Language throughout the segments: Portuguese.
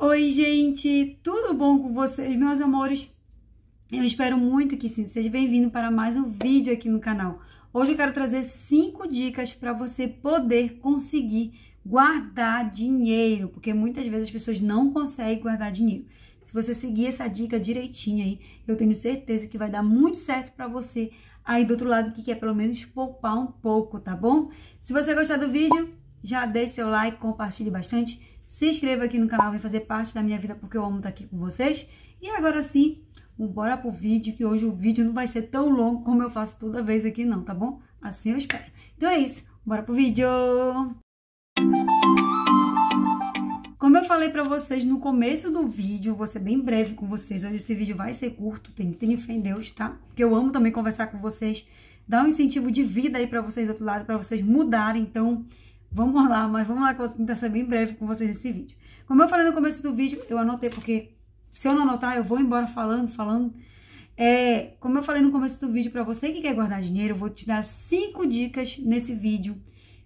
Oi, gente, tudo bom com vocês, meus amores? Eu espero muito que sim, seja bem-vindo para mais um vídeo aqui no canal. Hoje eu quero trazer cinco dicas para você poder conseguir guardar dinheiro, porque muitas vezes as pessoas não conseguem guardar dinheiro. Se você seguir essa dica direitinho aí, eu tenho certeza que vai dar muito certo para você aí do outro lado que quer pelo menos poupar um pouco, tá bom? Se você gostar do vídeo, já deixe seu like, compartilhe bastante se inscreva aqui no canal, vem fazer parte da minha vida porque eu amo estar aqui com vocês. E agora sim, bora pro vídeo, que hoje o vídeo não vai ser tão longo como eu faço toda vez aqui não, tá bom? Assim eu espero. Então é isso, bora pro vídeo! Como eu falei pra vocês no começo do vídeo, vou ser bem breve com vocês. Hoje esse vídeo vai ser curto, tem que ter fé em Deus, tá? Porque eu amo também conversar com vocês, dar um incentivo de vida aí pra vocês do outro lado, pra vocês mudarem, então... Vamos lá, mas vamos lá que eu vou tentar ser bem breve com vocês nesse vídeo. Como eu falei no começo do vídeo, eu anotei porque se eu não anotar, eu vou embora falando, falando. É, como eu falei no começo do vídeo, para você que quer guardar dinheiro, eu vou te dar cinco dicas nesse vídeo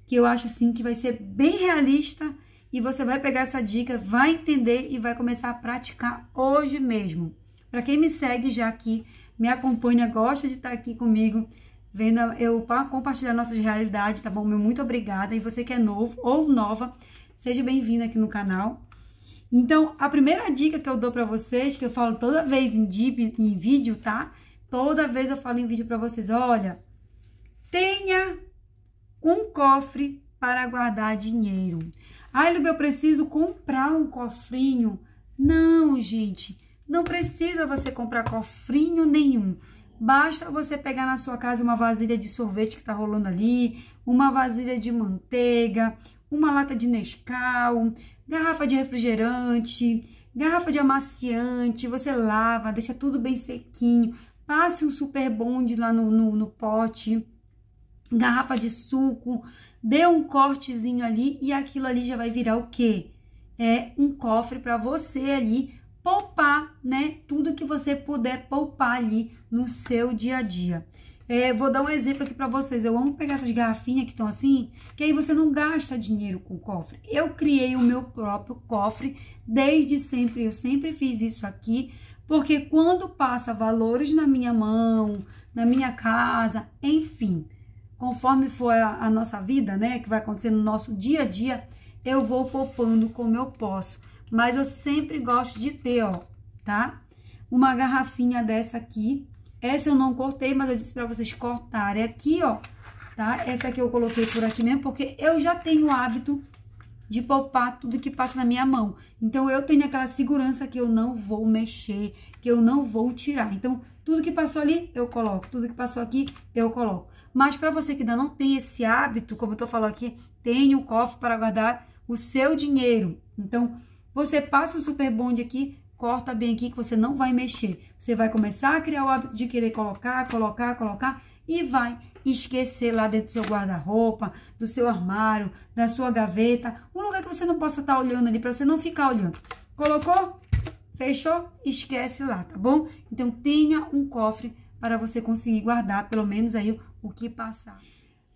que eu acho assim que vai ser bem realista e você vai pegar essa dica, vai entender e vai começar a praticar hoje mesmo. Para quem me segue já aqui, me acompanha, gosta de estar aqui comigo, vendo eu compartilhar nossas realidades, tá bom? Meu muito obrigada. E você que é novo ou nova, seja bem-vindo aqui no canal. Então, a primeira dica que eu dou para vocês, que eu falo toda vez em, em vídeo, tá? Toda vez eu falo em vídeo para vocês, olha, tenha um cofre para guardar dinheiro. ai Lube, eu preciso comprar um cofrinho. Não, gente, não precisa você comprar cofrinho nenhum. Basta você pegar na sua casa uma vasilha de sorvete que está rolando ali, uma vasilha de manteiga, uma lata de Nescau, garrafa de refrigerante, garrafa de amaciante, você lava, deixa tudo bem sequinho, passe um super bonde lá no, no, no pote, garrafa de suco, dê um cortezinho ali e aquilo ali já vai virar o quê? É um cofre para você ali poupar, né? Tudo que você puder poupar ali no seu dia a dia. É, vou dar um exemplo aqui para vocês. Eu amo pegar essas garrafinhas que estão assim, que aí você não gasta dinheiro com cofre. Eu criei o meu próprio cofre desde sempre. Eu sempre fiz isso aqui, porque quando passa valores na minha mão, na minha casa, enfim, conforme for a, a nossa vida, né, que vai acontecer no nosso dia a dia, eu vou poupando como eu posso. Mas eu sempre gosto de ter, ó, tá? Uma garrafinha dessa aqui. Essa eu não cortei, mas eu disse pra vocês cortarem aqui, ó, tá? Essa aqui eu coloquei por aqui mesmo, porque eu já tenho o hábito de poupar tudo que passa na minha mão. Então, eu tenho aquela segurança que eu não vou mexer, que eu não vou tirar. Então, tudo que passou ali, eu coloco. Tudo que passou aqui, eu coloco. Mas para você que ainda não tem esse hábito, como eu tô falando aqui, tenha o um cofre para guardar o seu dinheiro. Então, você passa o super bonde aqui, corta bem aqui que você não vai mexer. Você vai começar a criar o hábito de querer colocar, colocar, colocar e vai esquecer lá dentro do seu guarda-roupa, do seu armário, da sua gaveta, um lugar que você não possa estar tá olhando ali para você não ficar olhando. Colocou? Fechou? Esquece lá, tá bom? Então tenha um cofre para você conseguir guardar pelo menos aí o que passar.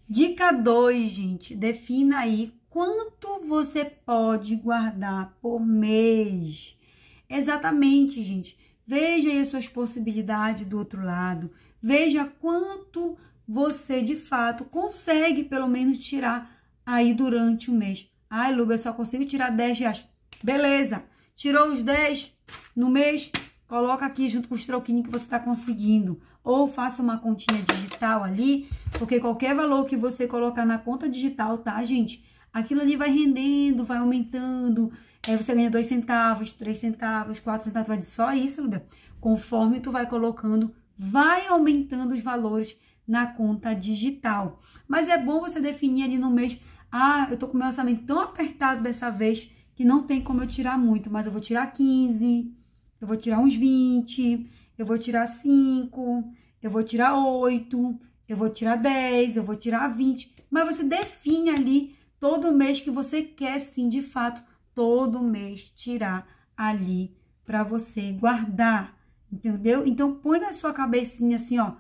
Dica 2, gente, defina aí quanto você pode guardar por mês. Exatamente, gente. Veja aí as suas possibilidades do outro lado. Veja quanto você de fato consegue pelo menos tirar aí durante o mês. Ai, Luba, eu só consigo tirar 10 reais. Beleza, tirou os 10 no mês, coloca aqui junto com os troquinhos que você está conseguindo. Ou faça uma continha digital ali, porque qualquer valor que você colocar na conta digital, tá, gente? Aquilo ali vai rendendo, vai aumentando. Aí você ganha 2 centavos, 3 centavos, 4 centavos. Vai só isso, Lúbia. Conforme tu vai colocando, vai aumentando os valores na conta digital. Mas é bom você definir ali no mês. Ah, eu tô com meu orçamento tão apertado dessa vez que não tem como eu tirar muito, mas eu vou tirar 15, eu vou tirar uns 20, eu vou tirar 5, eu vou tirar 8, eu vou tirar 10, eu vou tirar 20. Mas você define ali todo mês que você quer sim, de fato, todo mês tirar ali para você guardar, entendeu? Então põe na sua cabecinha assim, ó,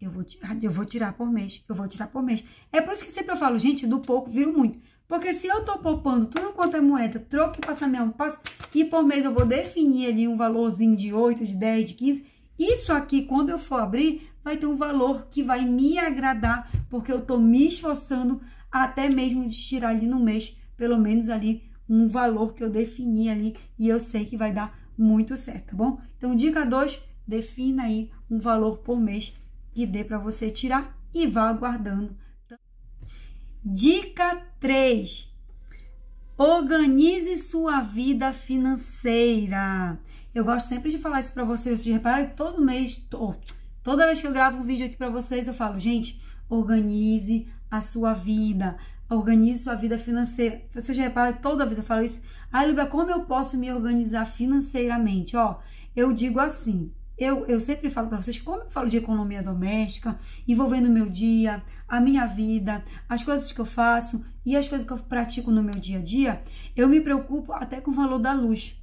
eu vou tirar, eu vou tirar por mês, eu vou tirar por mês. É por isso que sempre eu falo, gente, do pouco vira muito. Porque se eu tô poupando tudo quanto é moeda, troco e passa mesmo, passo, e por mês eu vou definir ali um valorzinho de 8, de 10, de 15, isso aqui, quando eu for abrir, vai ter um valor que vai me agradar, porque eu tô me esforçando até mesmo de tirar ali no mês, pelo menos ali um valor que eu defini ali e eu sei que vai dar muito certo, tá bom? Então, dica 2, defina aí um valor por mês que dê para você tirar e vá guardando. Dica 3, organize sua vida financeira. Eu gosto sempre de falar isso para vocês, vocês reparam que todo mês, toda vez que eu gravo um vídeo aqui para vocês, eu falo, gente, organize a sua vida, organize sua vida financeira. Você já repara que toda vez eu falo isso? ah, Lúbia, como eu posso me organizar financeiramente? Ó, eu digo assim, eu, eu sempre falo para vocês, como eu falo de economia doméstica, envolvendo o meu dia, a minha vida, as coisas que eu faço e as coisas que eu pratico no meu dia a dia, eu me preocupo até com o valor da luz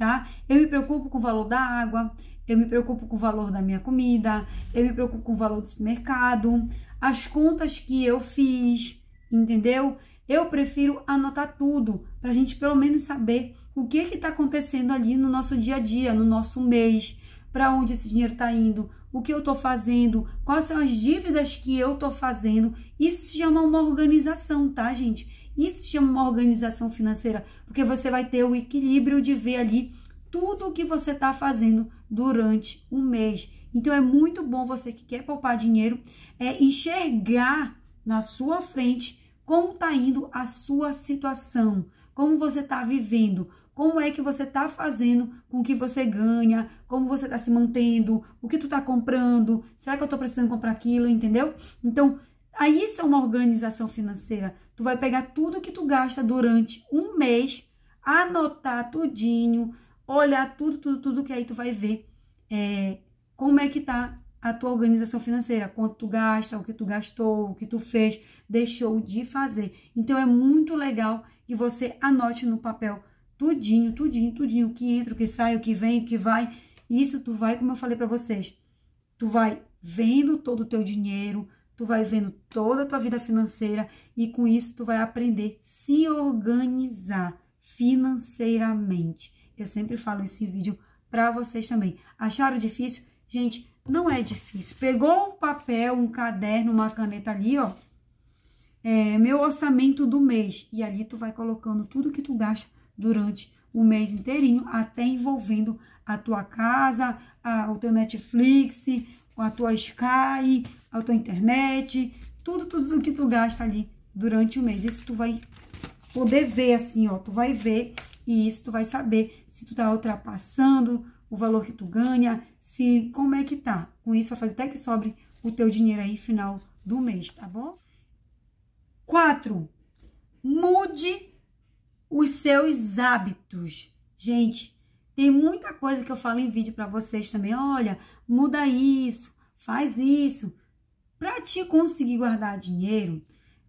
tá? Eu me preocupo com o valor da água, eu me preocupo com o valor da minha comida, eu me preocupo com o valor do supermercado, as contas que eu fiz, entendeu? Eu prefiro anotar tudo para a gente pelo menos saber o que que está acontecendo ali no nosso dia a dia, no nosso mês, para onde esse dinheiro está indo, o que eu estou fazendo, quais são as dívidas que eu estou fazendo. Isso se chama uma organização, tá, gente? Isso chama uma organização financeira, porque você vai ter o equilíbrio de ver ali tudo o que você está fazendo durante o um mês. Então é muito bom você que quer poupar dinheiro é enxergar na sua frente como está indo a sua situação, como você está vivendo, como é que você está fazendo com o que você ganha, como você está se mantendo, o que tu está comprando, será que eu estou precisando comprar aquilo, entendeu? Então Aí isso é uma organização financeira. Tu vai pegar tudo que tu gasta durante um mês, anotar tudinho, olhar tudo, tudo, tudo, que aí tu vai ver é, como é que tá a tua organização financeira, quanto tu gasta, o que tu gastou, o que tu fez, deixou de fazer. Então é muito legal que você anote no papel tudinho, tudinho, tudinho, o que entra, o que sai, o que vem, o que vai. Isso tu vai, como eu falei para vocês, tu vai vendo todo o teu dinheiro, tu vai vendo toda a tua vida financeira e com isso tu vai aprender a se organizar financeiramente. Eu sempre falo esse vídeo para vocês também. Acharam difícil? Gente, não é difícil. Pegou um papel, um caderno, uma caneta ali, ó. É, meu orçamento do mês. E ali tu vai colocando tudo que tu gasta durante o mês inteirinho, até envolvendo a tua casa, a, o teu Netflix, com a tua Sky, a tua internet, tudo, tudo o que tu gasta ali durante o mês. Isso tu vai poder ver assim, ó, tu vai ver e isso tu vai saber se tu tá ultrapassando o valor que tu ganha, se como é que tá. Com isso vai fazer até que sobre o teu dinheiro aí final do mês, tá bom? 4. Mude os seus hábitos. Gente, tem muita coisa que eu falo em vídeo para vocês também. Olha, muda isso, faz isso. Para te conseguir guardar dinheiro,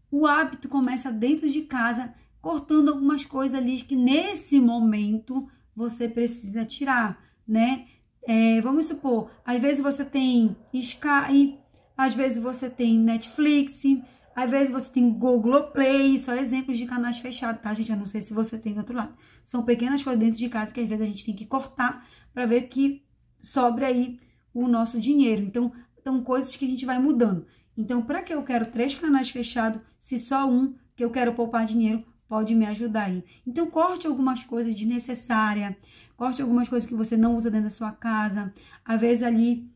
o hábito começa dentro de casa, cortando algumas coisas ali que nesse momento você precisa tirar, né? É, vamos supor, às vezes você tem Sky, às vezes você tem Netflix, às vezes você tem Google Play, só exemplos de canais fechados, tá, gente? A não sei se você tem do outro lado. São pequenas coisas dentro de casa que às vezes a gente tem que cortar para ver que sobra aí o nosso dinheiro. Então, são coisas que a gente vai mudando. Então, para que eu quero três canais fechados se só um que eu quero poupar dinheiro pode me ajudar aí? Então, corte algumas coisas desnecessárias, corte algumas coisas que você não usa dentro da sua casa. Às vezes ali,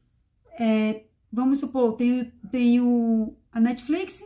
é, vamos supor, tenho a Netflix,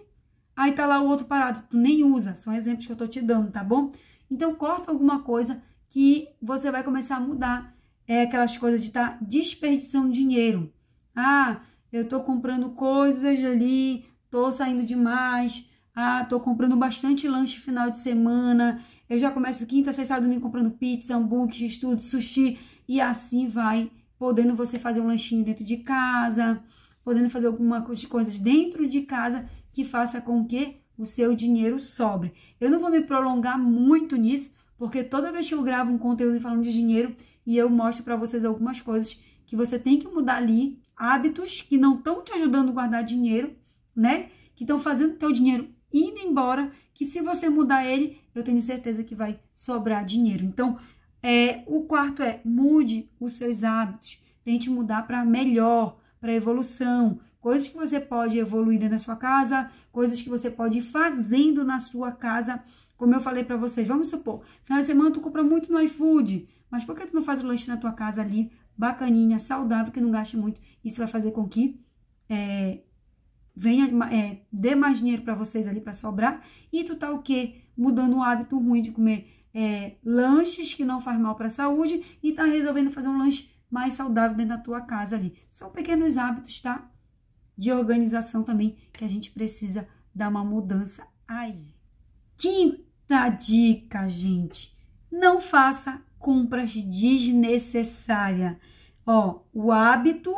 Aí tá lá o outro parado, tu nem usa. São exemplos que eu tô te dando, tá bom? Então, corta alguma coisa que você vai começar a mudar. É aquelas coisas de estar tá desperdiçando dinheiro. Ah, eu tô comprando coisas ali, tô saindo demais. Ah, tô comprando bastante lanche final de semana. Eu já começo quinta, sexta, sábado, domingo comprando pizza, hambúrguer, estudo, sushi. E assim vai, podendo você fazer um lanchinho dentro de casa, podendo fazer algumas coisas dentro de casa que faça com que o seu dinheiro sobre. Eu não vou me prolongar muito nisso, porque toda vez que eu gravo um conteúdo falando de dinheiro e eu mostro para vocês algumas coisas que você tem que mudar ali, hábitos que não estão te ajudando a guardar dinheiro, né? Que estão fazendo teu dinheiro ir embora, que se você mudar ele, eu tenho certeza que vai sobrar dinheiro. Então, é, o quarto é mude os seus hábitos, tente mudar para melhor, para evolução, coisas que você pode evoluir dentro da sua casa, coisas que você pode ir fazendo na sua casa. Como eu falei para vocês, vamos supor, final de semana tu compra muito no iFood, mas por que tu não faz o lanche na tua casa ali, bacaninha, saudável, que não gaste muito? Isso vai fazer com que é, venha, é, dê mais dinheiro para vocês ali para sobrar. E tu tá o quê? Mudando o hábito ruim de comer é, lanches que não faz mal para a saúde e tá resolvendo fazer um lanche mais saudável dentro da tua casa ali. São pequenos hábitos, tá? de organização também que a gente precisa dar uma mudança aí. Quinta dica, gente: não faça compras desnecessárias. Ó, o hábito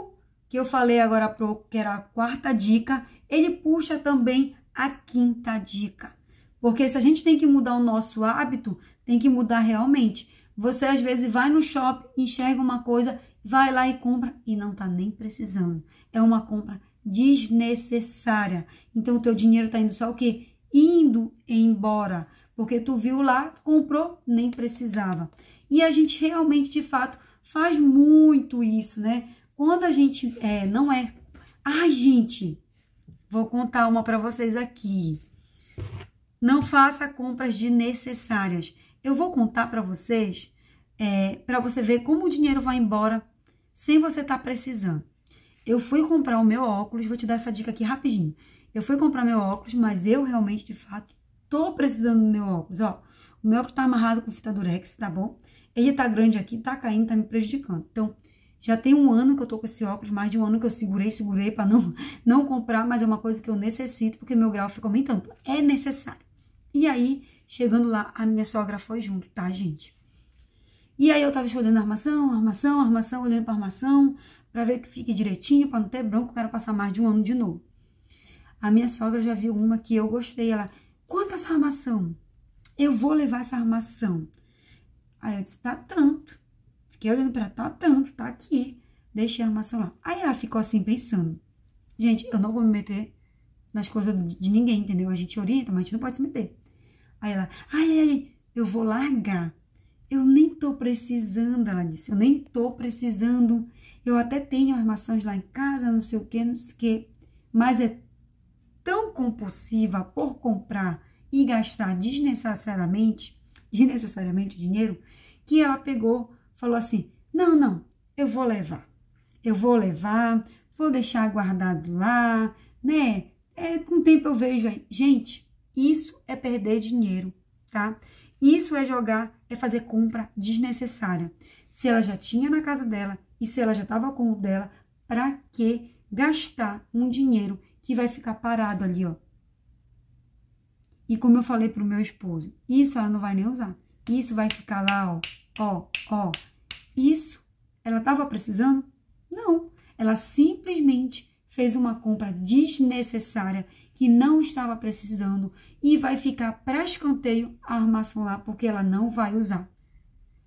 que eu falei agora, pro, que era a quarta dica, ele puxa também a quinta dica. Porque se a gente tem que mudar o nosso hábito, tem que mudar realmente. Você às vezes vai no shopping, enxerga uma coisa, vai lá e compra e não tá nem precisando. É uma compra desnecessária. Então, o teu dinheiro está indo só o quê? Indo embora. Porque tu viu lá, comprou, nem precisava. E a gente realmente, de fato, faz muito isso, né? Quando a gente é, não é. Ai, gente, vou contar uma para vocês aqui. Não faça compras desnecessárias. Eu vou contar para vocês, é, para você ver como o dinheiro vai embora sem você estar tá precisando. Eu fui comprar o meu óculos, vou te dar essa dica aqui rapidinho. Eu fui comprar meu óculos, mas eu realmente, de fato, tô precisando do meu óculos, ó. O meu óculos tá amarrado com fita durex, tá bom? Ele tá grande aqui, tá caindo, tá me prejudicando. Então, já tem um ano que eu tô com esse óculos, mais de um ano que eu segurei, segurei para não, não comprar, mas é uma coisa que eu necessito, porque meu grau fica aumentando. É necessário. E aí, chegando lá, a minha sogra foi junto, tá, gente? E aí eu tava escolhendo armação, armação, armação, olhando pra armação, pra ver que fique direitinho, pra não ter branco, quero passar mais de um ano de novo. A minha sogra já viu uma que eu gostei, ela, quanto essa armação? Eu vou levar essa armação. Aí eu disse, tá tanto. Fiquei olhando pra ela, tá tanto, tá aqui. Deixei a armação lá. Aí ela ficou assim pensando, gente, eu não vou me meter nas coisas de ninguém, entendeu? A gente orienta, mas a gente não pode se meter. Aí ela, ai, ai, eu vou largar. Eu nem tô precisando, ela disse. Eu nem tô precisando. Eu até tenho armações lá em casa, não sei o que, não sei o que. Mas é tão compulsiva por comprar e gastar desnecessariamente, desnecessariamente dinheiro, que ela pegou, falou assim: não, não, eu vou levar. Eu vou levar, vou deixar guardado lá, né? É, com o tempo eu vejo aí. Gente, isso é perder dinheiro, tá? Isso é jogar, é fazer compra desnecessária. Se ela já tinha na casa dela e se ela já estava com o dela, para que gastar um dinheiro que vai ficar parado ali, ó? E como eu falei pro meu esposo, isso ela não vai nem usar. Isso vai ficar lá, ó, ó, ó. Isso ela estava precisando? Não. Ela simplesmente fez uma compra desnecessária que não estava precisando e vai ficar para escanteio a armação lá porque ela não vai usar.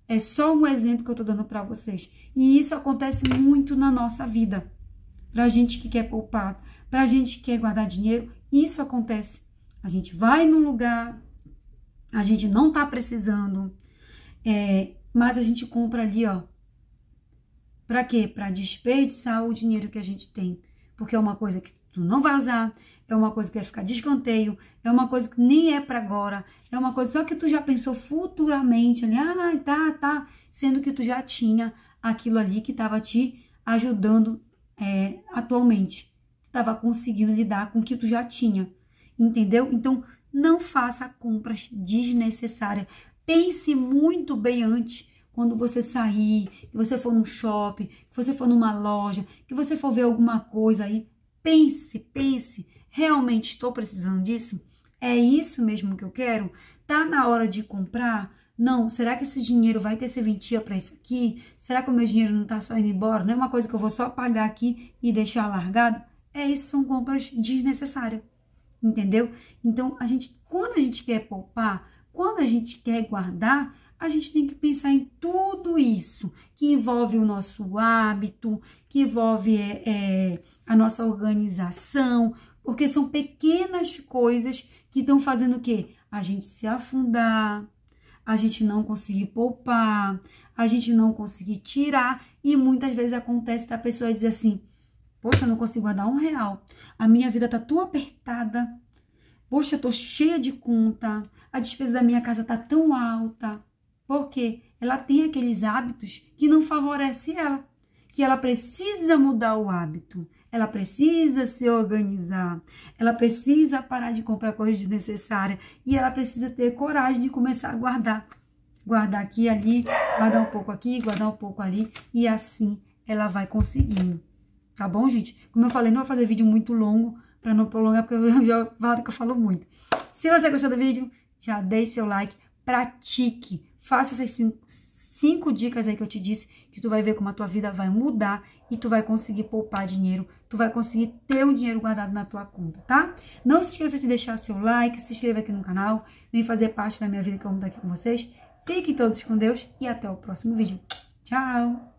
É só um exemplo que eu estou dando para vocês. E isso acontece muito na nossa vida. Para gente que quer poupar, para gente que quer guardar dinheiro, isso acontece. A gente vai num lugar, a gente não está precisando, é, mas a gente compra ali, ó. Para quê? Para desperdiçar o dinheiro que a gente tem porque é uma coisa que tu não vai usar, é uma coisa que vai ficar de escanteio, é uma coisa que nem é para agora, é uma coisa só que tu já pensou futuramente ali, ah, tá, tá, sendo que tu já tinha aquilo ali que estava te ajudando é, atualmente, estava conseguindo lidar com o que tu já tinha, entendeu? Então, não faça compras desnecessárias, pense muito bem antes quando você sair, que você for num shopping, que você for numa loja, que você for ver alguma coisa aí, pense, pense, realmente estou precisando disso? É isso mesmo que eu quero? Tá na hora de comprar? Não, será que esse dinheiro vai ter serventia para isso aqui? Será que o meu dinheiro não está só indo embora? Não é uma coisa que eu vou só pagar aqui e deixar largado? É isso, são compras desnecessárias, entendeu? Então, a gente, quando a gente quer poupar, quando a gente quer guardar, a gente tem que pensar em tudo isso que envolve o nosso hábito, que envolve é, é, a nossa organização, porque são pequenas coisas que estão fazendo o quê? A gente se afundar, a gente não conseguir poupar, a gente não conseguir tirar, e muitas vezes acontece da pessoa dizer assim, poxa, não consigo guardar um real, a minha vida tá tão apertada, poxa, eu tô cheia de conta, a despesa da minha casa tá tão alta, porque ela tem aqueles hábitos que não favorecem ela, que ela precisa mudar o hábito, ela precisa se organizar, ela precisa parar de comprar coisas desnecessárias e ela precisa ter coragem de começar a guardar. Guardar aqui e ali, guardar um pouco aqui, guardar um pouco ali e assim ela vai conseguindo. Tá bom, gente? Como eu falei, não vou fazer vídeo muito longo para não prolongar, porque eu já falo que eu falo muito. Se você gostou do vídeo, já deixe seu like, pratique, Faça essas cinco dicas aí que eu te disse, que tu vai ver como a tua vida vai mudar e tu vai conseguir poupar dinheiro, tu vai conseguir ter o um dinheiro guardado na tua conta, tá? Não se esqueça de deixar seu like, se inscreva aqui no canal, vem fazer parte da minha vida que eu amo estar aqui com vocês. Fiquem todos com Deus e até o próximo vídeo. Tchau!